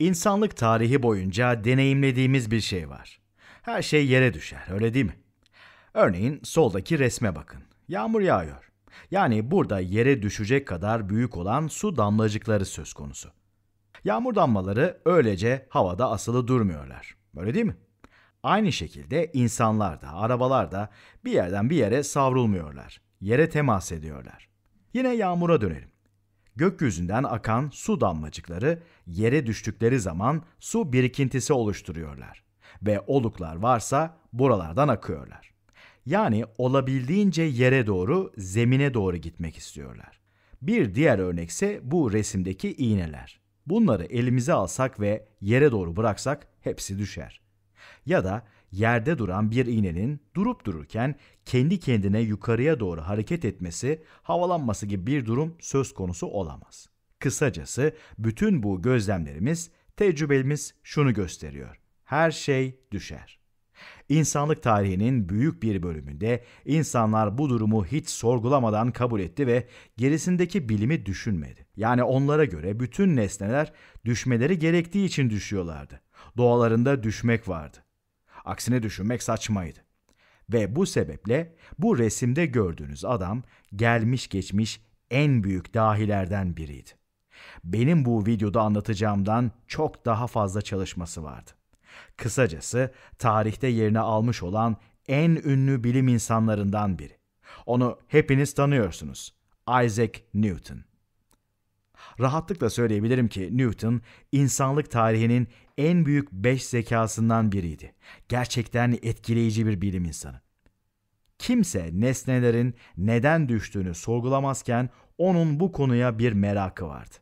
İnsanlık tarihi boyunca deneyimlediğimiz bir şey var. Her şey yere düşer, öyle değil mi? Örneğin soldaki resme bakın. Yağmur yağıyor. Yani burada yere düşecek kadar büyük olan su damlacıkları söz konusu. Yağmur damlaları öylece havada asılı durmuyorlar. Öyle değil mi? Aynı şekilde insanlar da, arabalar da bir yerden bir yere savrulmuyorlar. Yere temas ediyorlar. Yine yağmura dönelim gökyüzünden akan su damlacıkları yere düştükleri zaman su birikintisi oluşturuyorlar ve oluklar varsa buralardan akıyorlar. Yani olabildiğince yere doğru, zemine doğru gitmek istiyorlar. Bir diğer örnekse bu resimdeki iğneler. Bunları elimize alsak ve yere doğru bıraksak hepsi düşer. Ya da yerde duran bir iğnenin durup dururken kendi kendine yukarıya doğru hareket etmesi, havalanması gibi bir durum söz konusu olamaz. Kısacası bütün bu gözlemlerimiz, tecrübemiz şunu gösteriyor. Her şey düşer. İnsanlık tarihinin büyük bir bölümünde insanlar bu durumu hiç sorgulamadan kabul etti ve gerisindeki bilimi düşünmedi. Yani onlara göre bütün nesneler düşmeleri gerektiği için düşüyorlardı. Doğalarında düşmek vardı. Aksine düşünmek saçmaydı. Ve bu sebeple bu resimde gördüğünüz adam gelmiş geçmiş en büyük dahilerden biriydi. Benim bu videoda anlatacağımdan çok daha fazla çalışması vardı. Kısacası tarihte yerini almış olan en ünlü bilim insanlarından biri. Onu hepiniz tanıyorsunuz. Isaac Newton. Rahatlıkla söyleyebilirim ki Newton insanlık tarihinin en büyük beş zekasından biriydi. Gerçekten etkileyici bir bilim insanı. Kimse nesnelerin neden düştüğünü sorgulamazken onun bu konuya bir merakı vardı.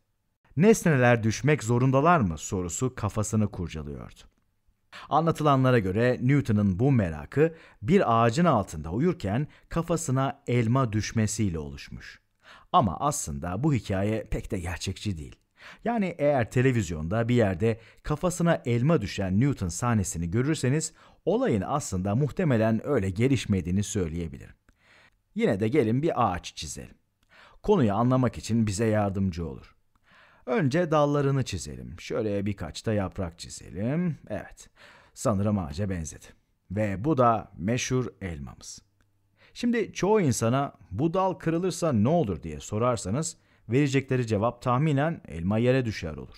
Nesneler düşmek zorundalar mı sorusu kafasını kurcalıyordu. Anlatılanlara göre Newton'ın bu merakı bir ağacın altında uyurken kafasına elma düşmesiyle oluşmuş. Ama aslında bu hikaye pek de gerçekçi değil. Yani eğer televizyonda bir yerde kafasına elma düşen Newton sahnesini görürseniz olayın aslında muhtemelen öyle gelişmediğini söyleyebilirim. Yine de gelin bir ağaç çizelim. Konuyu anlamak için bize yardımcı olur. Önce dallarını çizelim. Şöyle birkaç da yaprak çizelim. Evet. Sanırım ağaca benzedi. Ve bu da meşhur elmamız. Şimdi çoğu insana bu dal kırılırsa ne olur diye sorarsanız verecekleri cevap tahminen elma yere düşer olur.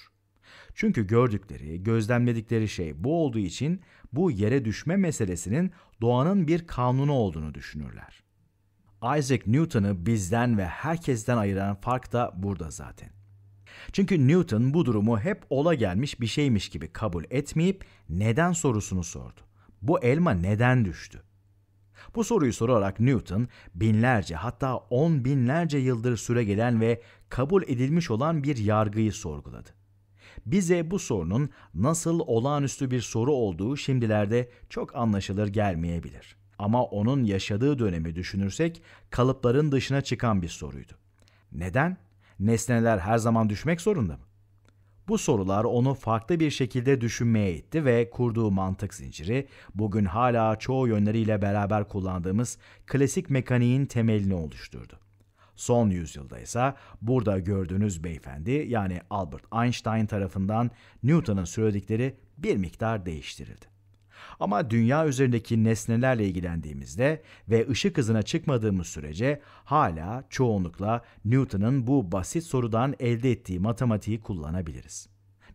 Çünkü gördükleri, gözlemledikleri şey bu olduğu için bu yere düşme meselesinin doğanın bir kanunu olduğunu düşünürler. Isaac Newton'ı bizden ve herkesten ayıran fark da burada zaten. Çünkü Newton bu durumu hep ola gelmiş bir şeymiş gibi kabul etmeyip neden sorusunu sordu. Bu elma neden düştü? Bu soruyu sorarak Newton binlerce hatta on binlerce yıldır süre gelen ve kabul edilmiş olan bir yargıyı sorguladı. Bize bu sorunun nasıl olağanüstü bir soru olduğu şimdilerde çok anlaşılır gelmeyebilir. Ama onun yaşadığı dönemi düşünürsek kalıpların dışına çıkan bir soruydu. Neden? Nesneler her zaman düşmek zorunda mı? Bu sorular onu farklı bir şekilde düşünmeye itti ve kurduğu mantık zinciri bugün hala çoğu yönleriyle beraber kullandığımız klasik mekaniğin temelini oluşturdu. Son yüzyılda ise burada gördüğünüz beyefendi yani Albert Einstein tarafından Newton'ın söyledikleri bir miktar değiştirildi. Ama dünya üzerindeki nesnelerle ilgilendiğimizde ve ışık hızına çıkmadığımız sürece hala çoğunlukla Newton'un bu basit sorudan elde ettiği matematiği kullanabiliriz.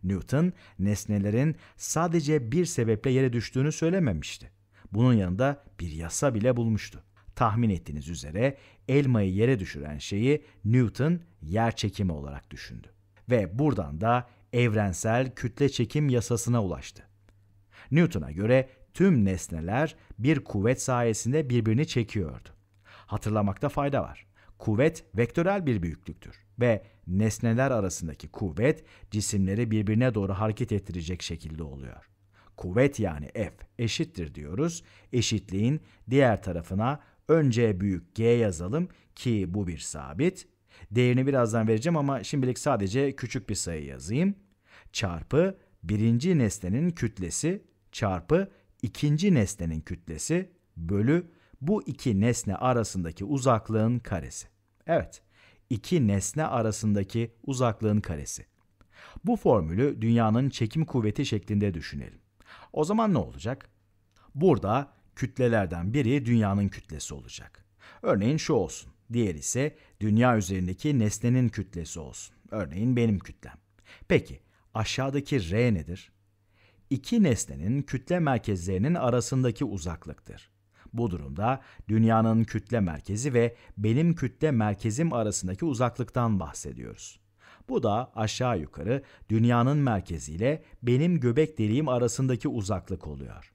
Newton, nesnelerin sadece bir sebeple yere düştüğünü söylememişti. Bunun yanında bir yasa bile bulmuştu. Tahmin ettiğiniz üzere elmayı yere düşüren şeyi Newton yer çekimi olarak düşündü ve buradan da evrensel kütle çekim yasasına ulaştı. Newton'a göre tüm nesneler bir kuvvet sayesinde birbirini çekiyordu. Hatırlamakta fayda var. Kuvvet vektörel bir büyüklüktür ve nesneler arasındaki kuvvet cisimleri birbirine doğru hareket ettirecek şekilde oluyor. Kuvvet yani F eşittir diyoruz. Eşitliğin diğer tarafına önce büyük G yazalım ki bu bir sabit. Değerini birazdan vereceğim ama şimdilik sadece küçük bir sayı yazayım. Çarpı birinci nesnenin kütlesi çarpı ikinci nesnenin kütlesi bölü bu iki nesne arasındaki uzaklığın karesi. Evet, iki nesne arasındaki uzaklığın karesi. Bu formülü dünyanın çekim kuvveti şeklinde düşünelim. O zaman ne olacak? Burada kütlelerden biri dünyanın kütlesi olacak. Örneğin şu olsun. Diğer ise dünya üzerindeki nesnenin kütlesi olsun. Örneğin benim kütlem. Peki aşağıdaki R nedir? iki nesnenin kütle merkezlerinin arasındaki uzaklıktır. Bu durumda dünyanın kütle merkezi ve benim kütle merkezim arasındaki uzaklıktan bahsediyoruz. Bu da aşağı yukarı dünyanın merkeziyle benim göbek deliğim arasındaki uzaklık oluyor.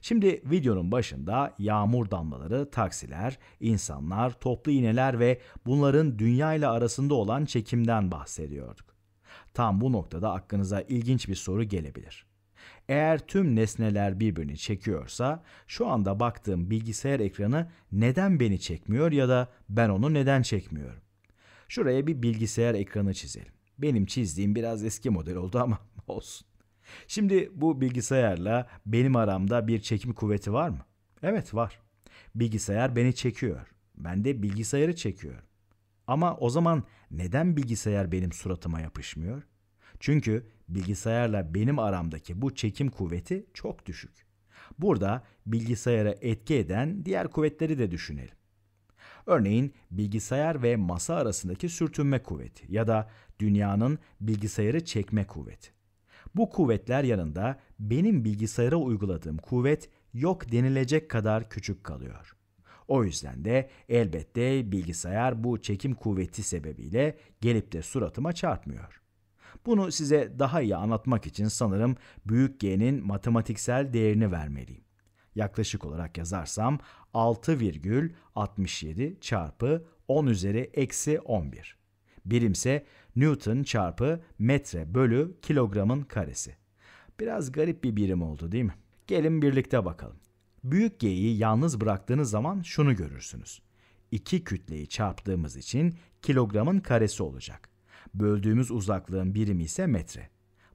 Şimdi videonun başında yağmur damlaları, taksiler, insanlar, toplu iğneler ve bunların dünya ile arasında olan çekimden bahsediyorduk. Tam bu noktada aklınıza ilginç bir soru gelebilir. Eğer tüm nesneler birbirini çekiyorsa şu anda baktığım bilgisayar ekranı neden beni çekmiyor ya da ben onu neden çekmiyorum? Şuraya bir bilgisayar ekranı çizelim. Benim çizdiğim biraz eski model oldu ama olsun. Şimdi bu bilgisayarla benim aramda bir çekim kuvveti var mı? Evet var. Bilgisayar beni çekiyor. Ben de bilgisayarı çekiyorum. Ama o zaman neden bilgisayar benim suratıma yapışmıyor? Çünkü bilgisayarla benim aramdaki bu çekim kuvveti çok düşük. Burada bilgisayara etki eden diğer kuvvetleri de düşünelim. Örneğin bilgisayar ve masa arasındaki sürtünme kuvveti ya da dünyanın bilgisayarı çekme kuvveti. Bu kuvvetler yanında benim bilgisayara uyguladığım kuvvet yok denilecek kadar küçük kalıyor. O yüzden de elbette bilgisayar bu çekim kuvveti sebebiyle gelip de suratıma çarpmıyor. Bunu size daha iyi anlatmak için sanırım büyük G'nin matematiksel değerini vermeliyim. Yaklaşık olarak yazarsam 6,67 çarpı 10 üzeri eksi 11. Birimse Newton çarpı metre bölü kilogramın karesi. Biraz garip bir birim oldu değil mi? Gelin birlikte bakalım. Büyük G'yi yalnız bıraktığınız zaman şunu görürsünüz. İki kütleyi çarptığımız için kilogramın karesi olacak. Böldüğümüz uzaklığın birimi ise metre.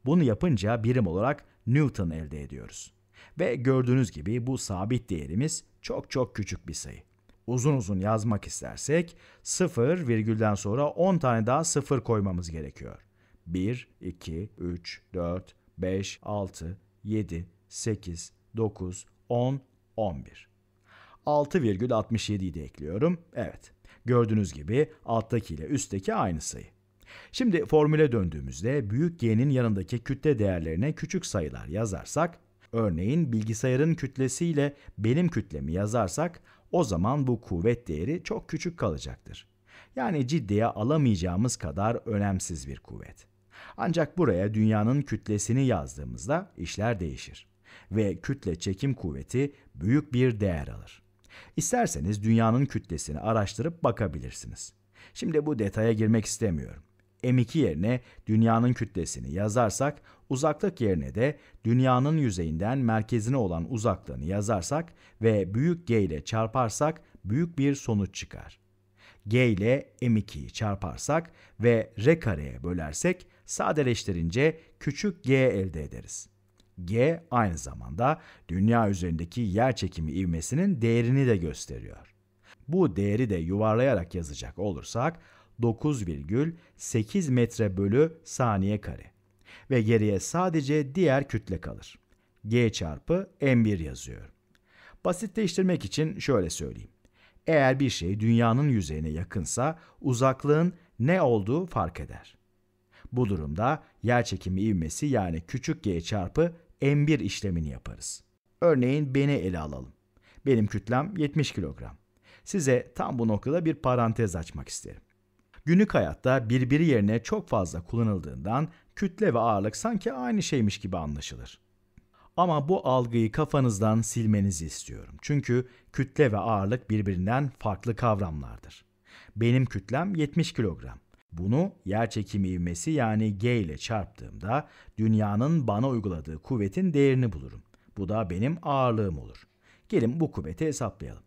Bunu yapınca birim olarak Newton elde ediyoruz. Ve gördüğünüz gibi bu sabit değerimiz çok çok küçük bir sayı. Uzun uzun yazmak istersek 0 virgülden sonra 10 tane daha 0 koymamız gerekiyor. 1, 2, 3, 4, 5, 6, 7, 8, 9, 10, 11. 6,67'yi de ekliyorum. Evet. Gördüğünüz gibi alttaki ile üstteki aynı sayı. Şimdi formüle döndüğümüzde büyük G'nin yanındaki kütle değerlerine küçük sayılar yazarsak, örneğin bilgisayarın kütlesiyle benim kütlemi yazarsak o zaman bu kuvvet değeri çok küçük kalacaktır. Yani ciddiye alamayacağımız kadar önemsiz bir kuvvet. Ancak buraya dünyanın kütlesini yazdığımızda işler değişir ve kütle çekim kuvveti büyük bir değer alır. İsterseniz dünyanın kütlesini araştırıp bakabilirsiniz. Şimdi bu detaya girmek istemiyorum. M2 yerine dünyanın kütlesini yazarsak, uzaklık yerine de dünyanın yüzeyinden merkezine olan uzaklığını yazarsak ve büyük G ile çarparsak büyük bir sonuç çıkar. G ile M2'yi çarparsak ve R kareye bölersek sadeleştirince küçük G elde ederiz. G aynı zamanda dünya üzerindeki yer çekimi ivmesinin değerini de gösteriyor. Bu değeri de yuvarlayarak yazacak olursak 9,8 metre bölü saniye kare. Ve geriye sadece diğer kütle kalır. G çarpı M1 yazıyor. Basitleştirmek için şöyle söyleyeyim. Eğer bir şey dünyanın yüzeyine yakınsa uzaklığın ne olduğu fark eder. Bu durumda yerçekimi ivmesi yani küçük g çarpı m1 işlemini yaparız. Örneğin beni ele alalım. Benim kütlem 70 kilogram. Size tam bu noktada bir parantez açmak isterim günlük hayatta birbiri yerine çok fazla kullanıldığından kütle ve ağırlık sanki aynı şeymiş gibi anlaşılır. Ama bu algıyı kafanızdan silmenizi istiyorum. Çünkü kütle ve ağırlık birbirinden farklı kavramlardır. Benim kütlem 70 kilogram. Bunu yer çekimi ivmesi yani G ile çarptığımda dünyanın bana uyguladığı kuvvetin değerini bulurum. Bu da benim ağırlığım olur. Gelin bu kuvveti hesaplayalım.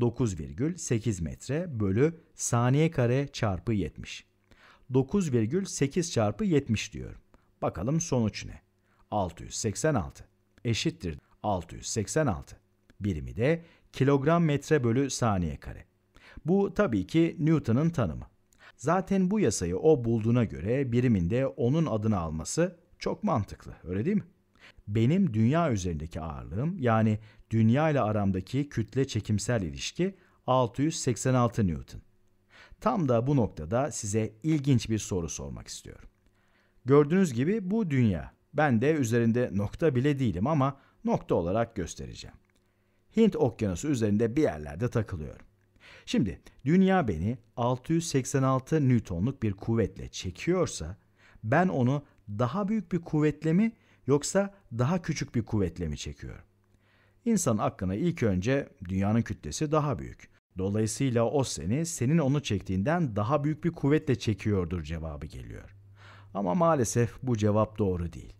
9,8 metre bölü saniye kare çarpı 70. 9,8 çarpı 70 diyorum. Bakalım sonuç ne? 686 eşittir 686. Birimi de kilogram metre bölü saniye kare. Bu tabii ki Newton'ın tanımı. Zaten bu yasayı o bulduğuna göre birimin de onun adını alması çok mantıklı, öyle değil mi? Benim dünya üzerindeki ağırlığım yani dünya ile aramdaki kütle çekimsel ilişki 686 Newton. Tam da bu noktada size ilginç bir soru sormak istiyorum. Gördüğünüz gibi bu dünya. Ben de üzerinde nokta bile değilim ama nokta olarak göstereceğim. Hint okyanusu üzerinde bir yerlerde takılıyorum. Şimdi dünya beni 686 Newton'luk bir kuvvetle çekiyorsa ben onu daha büyük bir kuvvetle mi yoksa daha küçük bir kuvvetle mi çekiyorum? İnsan aklına ilk önce dünyanın kütlesi daha büyük. Dolayısıyla o seni senin onu çektiğinden daha büyük bir kuvvetle çekiyordur cevabı geliyor. Ama maalesef bu cevap doğru değil.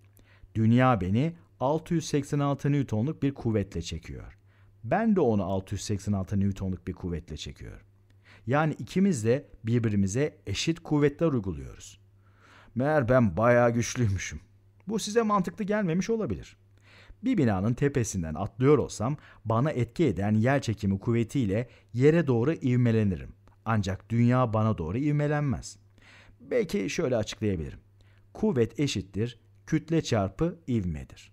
Dünya beni 686 Newton'luk bir kuvvetle çekiyor. Ben de onu 686 Newton'luk bir kuvvetle çekiyorum. Yani ikimiz de birbirimize eşit kuvvetler uyguluyoruz. Meğer ben bayağı güçlüymüşüm. Bu size mantıklı gelmemiş olabilir bir binanın tepesinden atlıyor olsam bana etki eden yer çekimi kuvvetiyle yere doğru ivmelenirim. Ancak dünya bana doğru ivmelenmez. Belki şöyle açıklayabilirim. Kuvvet eşittir kütle çarpı ivmedir.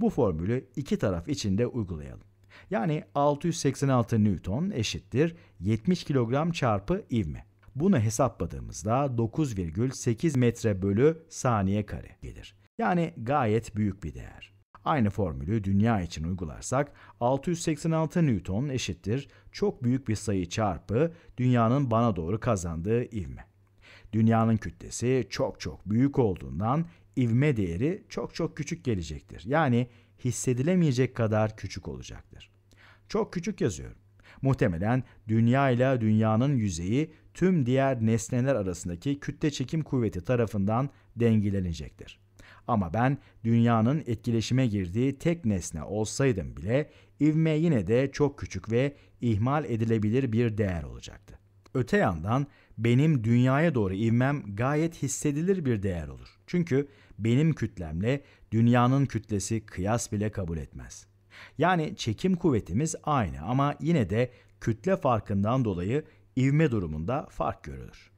Bu formülü iki taraf için de uygulayalım. Yani 686 Newton eşittir 70 kilogram çarpı ivme. Bunu hesapladığımızda 9,8 metre bölü saniye kare gelir. Yani gayet büyük bir değer. Aynı formülü dünya için uygularsak 686 Newton eşittir çok büyük bir sayı çarpı dünyanın bana doğru kazandığı ivme. Dünyanın kütlesi çok çok büyük olduğundan ivme değeri çok çok küçük gelecektir. Yani hissedilemeyecek kadar küçük olacaktır. Çok küçük yazıyorum. Muhtemelen dünya ile dünyanın yüzeyi tüm diğer nesneler arasındaki kütle çekim kuvveti tarafından dengelenecektir. Ama ben dünyanın etkileşime girdiği tek nesne olsaydım bile ivme yine de çok küçük ve ihmal edilebilir bir değer olacaktı. Öte yandan benim dünyaya doğru ivmem gayet hissedilir bir değer olur. Çünkü benim kütlemle dünyanın kütlesi kıyas bile kabul etmez. Yani çekim kuvvetimiz aynı ama yine de kütle farkından dolayı ivme durumunda fark görülür.